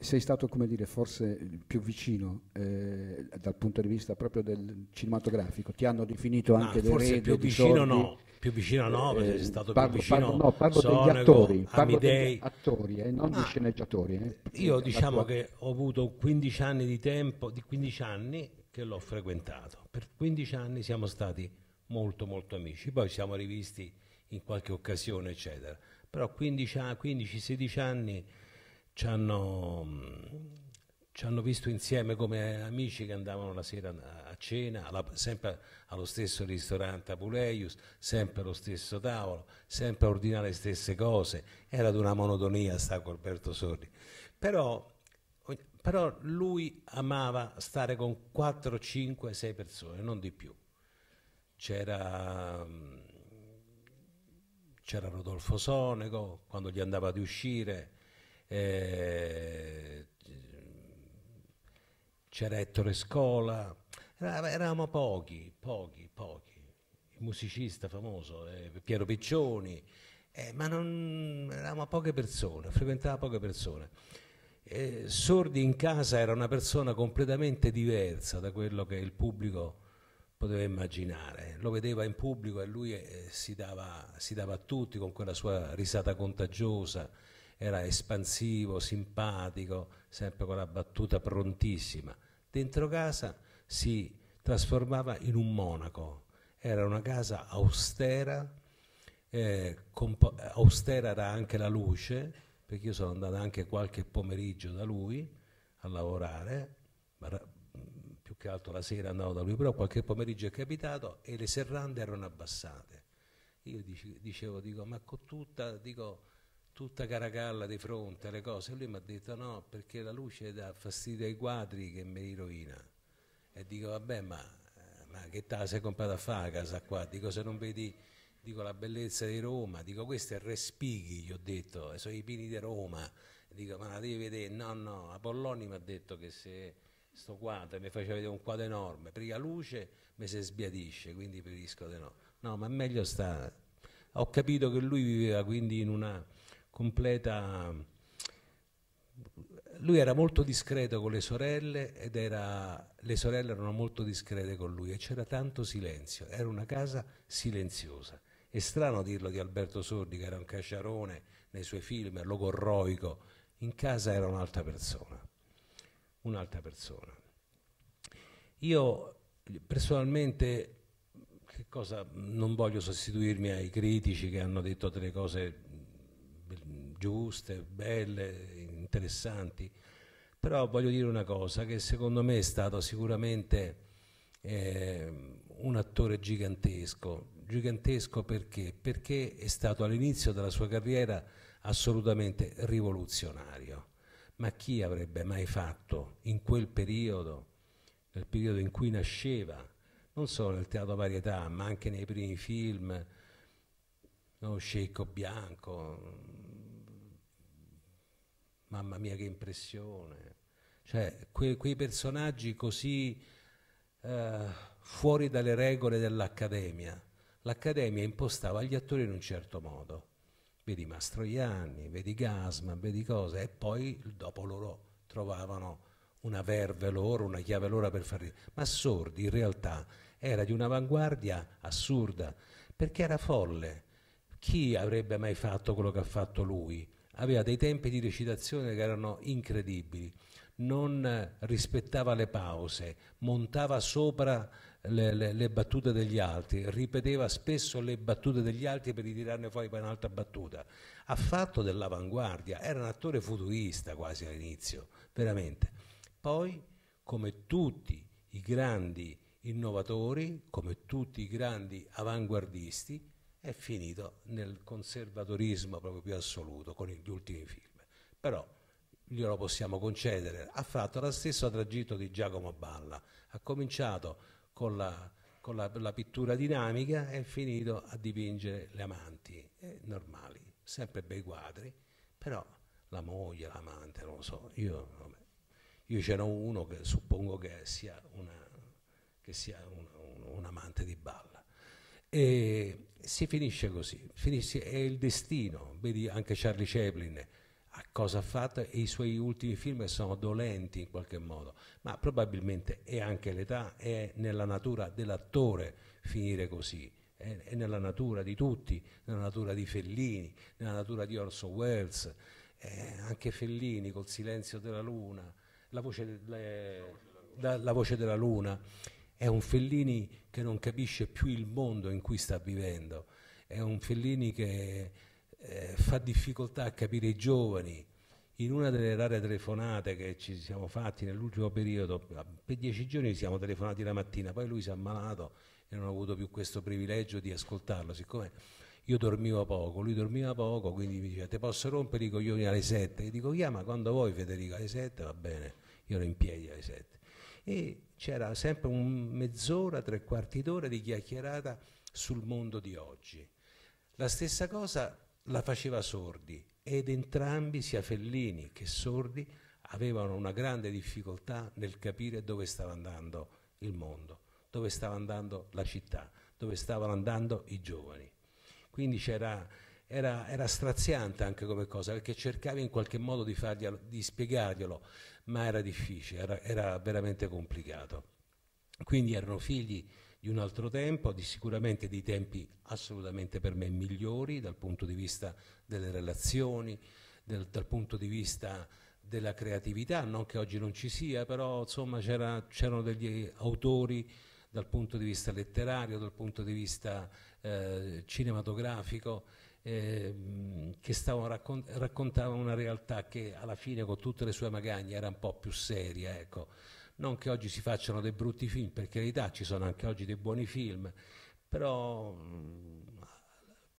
sei stato, come dire, forse più vicino eh, dal punto di vista proprio del cinematografico. Ti hanno definito anche no, forse più vicino no. Più vicino no, eh, perché eh, sei stato parlo, più vicino. Parlo, no, parlo Sonego, degli attori, parlo degli attori eh, non ah, dei sceneggiatori. Eh. Io diciamo che ho avuto 15 anni di tempo, di 15 anni che l'ho frequentato. Per 15 anni siamo stati molto molto amici, poi siamo rivisti in qualche occasione, eccetera. Però 15-16 anni ci hanno, ci hanno visto insieme come amici che andavano la sera a cena, alla, sempre allo stesso ristorante Apuleius, sempre allo stesso tavolo, sempre a ordinare le stesse cose. Era di una monotonia sta con Alberto Sordi. Però, però lui amava stare con 4, 5, 6 persone, non di più. C'era, c'era Rodolfo Sonego, quando gli andava di uscire, eh, c'era Ettore Scola, eravamo pochi, pochi, pochi. Il musicista famoso, eh, Piero Piccioni, eh, ma non, eravamo poche persone, frequentava poche persone. Eh, Sordi in casa era una persona completamente diversa da quello che il pubblico poteva immaginare. Lo vedeva in pubblico e lui eh, si dava, si, dava, a tutti con quella sua risata contagiosa era espansivo, simpatico, sempre con la battuta prontissima. Dentro casa si trasformava in un monaco, era una casa austera, eh, austera era anche la luce, perché io sono andato anche qualche pomeriggio da lui a lavorare, più che altro la sera andavo da lui, però qualche pomeriggio è capitato e le serrande erano abbassate. Io dicevo, dico, ma con tutta, dico, tutta caracalla di fronte alle cose, lui mi ha detto no perché la luce dà fastidio ai quadri che mi rovina. E dico vabbè ma, eh, ma che te la sei comprata a fare a casa qua? Dico se non vedi dico, la bellezza di Roma, dico questo è Respighi, gli ho detto, eh, sono i pini di Roma. dico ma la devi vedere, no no, Apolloni mi ha detto che se sto quadro mi faceva vedere un quadro enorme, prima luce mi si sbiadisce, quindi preferisco di no. No ma è meglio stare... Ho capito che lui viveva quindi in una completa... Lui era molto discreto con le sorelle ed era... le sorelle erano molto discrete con lui e c'era tanto silenzio, era una casa silenziosa. È strano dirlo di Alberto Sordi che era un cacciarone nei suoi film, logorroico, in casa era un'altra persona, un'altra persona. Io personalmente, che cosa, non voglio sostituirmi ai critici che hanno detto delle cose giuste, belle, interessanti, però voglio dire una cosa, che secondo me è stato sicuramente eh, un attore gigantesco, gigantesco perché? Perché è stato all'inizio della sua carriera assolutamente rivoluzionario. Ma chi avrebbe mai fatto in quel periodo, nel periodo in cui nasceva, non solo nel teatro varietà, ma anche nei primi film, no, Scecco Bianco, mamma mia che impressione, cioè que, quei personaggi così eh, fuori dalle regole dell'Accademia. L'Accademia impostava gli attori in un certo modo, vedi Mastroianni, vedi Gasman, vedi cose, e poi dopo loro trovavano una verve loro, una chiave loro per farli, Ma Sordi in realtà era di un'avanguardia assurda, perché era folle. Chi avrebbe mai fatto quello che ha fatto lui? aveva dei tempi di recitazione che erano incredibili, non rispettava le pause, montava sopra le, le, le, battute degli altri, ripeteva spesso le battute degli altri per ritirarne fuori poi un'altra battuta. Ha fatto dell'avanguardia, era un attore futurista quasi all'inizio, veramente. Poi, come tutti i grandi innovatori, come tutti i grandi avanguardisti, è finito nel conservatorismo proprio più assoluto con gli ultimi film. Però glielo possiamo concedere. Ha fatto lo stesso tragitto di Giacomo Balla, ha cominciato con la, con la, la pittura dinamica e è finito a dipingere le amanti eh, normali, sempre bei quadri, però la moglie, l'amante, non lo so, io, vabbè, io c'era uno che suppongo che sia, una, che sia un, un, un amante di Balla e si finisce così, finisce, è il destino, vedi anche Charlie Chaplin a cosa ha fatto e i suoi ultimi film sono dolenti in qualche modo, ma probabilmente è anche l'età, è nella natura dell'attore finire così, è, è nella natura di tutti, nella natura di Fellini, nella natura di Orson Welles, eh, anche Fellini col silenzio della luna, la voce, de, le, la voce della luna. È un Fellini che non capisce più il mondo in cui sta vivendo, è un Fellini che eh, fa difficoltà a capire i giovani. In una delle rare telefonate che ci siamo fatti nell'ultimo periodo, ah, per dieci giorni ci siamo telefonati la mattina, poi lui si è ammalato e non ho avuto più questo privilegio di ascoltarlo, siccome io dormivo poco, lui dormiva poco, quindi mi diceva, te posso rompere i coglioni alle sette? E dico, chiama quando vuoi Federico, alle sette va bene, io ero in piedi alle sette e c'era sempre un mezz'ora, tre quarti d'ora di chiacchierata sul mondo di oggi. La stessa cosa la faceva Sordi ed entrambi, sia Fellini che Sordi, avevano una grande difficoltà nel capire dove stava andando il mondo, dove stava andando la città, dove stavano andando i giovani. Quindi c'era era, era, straziante anche come cosa, perché cercavi in qualche modo di, farglielo, di spiegarglielo, ma era difficile, era, era veramente complicato. Quindi erano figli di un altro tempo, di sicuramente di tempi assolutamente per me migliori dal punto di vista delle relazioni, del, dal punto di vista della creatività, non che oggi non ci sia, però insomma c'erano degli autori dal punto di vista letterario, dal punto di vista eh, cinematografico Ehm, che raccon raccontava una realtà che alla fine con tutte le sue magagne era un po' più seria. Ecco. Non che oggi si facciano dei brutti film, per carità ci sono anche oggi dei buoni film, però mh, mm,